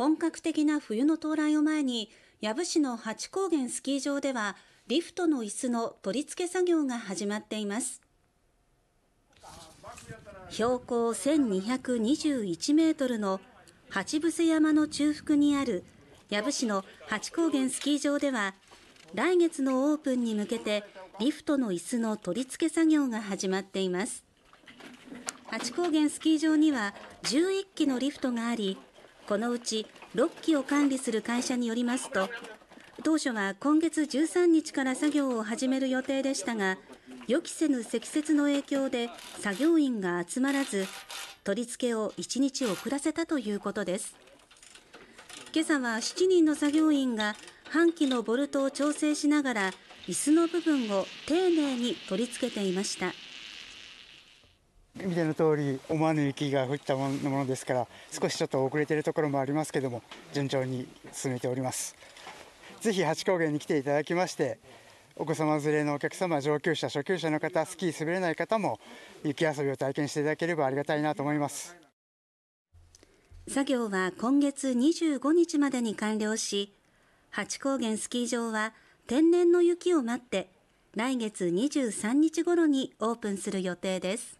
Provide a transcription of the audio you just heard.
本格的な冬の到来を前に養父市の八高原スキー場ではリフトの椅子の取り付け作業が始まっています標高1221メートルの八伏山の中腹にある養父市の八高原スキー場では来月のオープンに向けてリフトの椅子の取り付け作業が始まっています八高原スキー場には11基のリフトがありこのうち6基を管理する会社によりますと当初は今月13日から作業を始める予定でしたが予期せぬ積雪の影響で作業員が集まらず取り付けを1日遅らせたということです今朝は7人の作業員が半機のボルトを調整しながら椅子の部分を丁寧に取り付けていました。見ての通り思わぬ雪が降ったものですから少しちょっと遅れているところもありますけども順調に進めておりますぜひ八高原に来ていただきましてお子様連れのお客様上級者初級者の方スキー滑れない方も雪遊びを体験していただければありがたいなと思います作業は今月25日までに完了し八高原スキー場は天然の雪を待って来月23日頃にオープンする予定です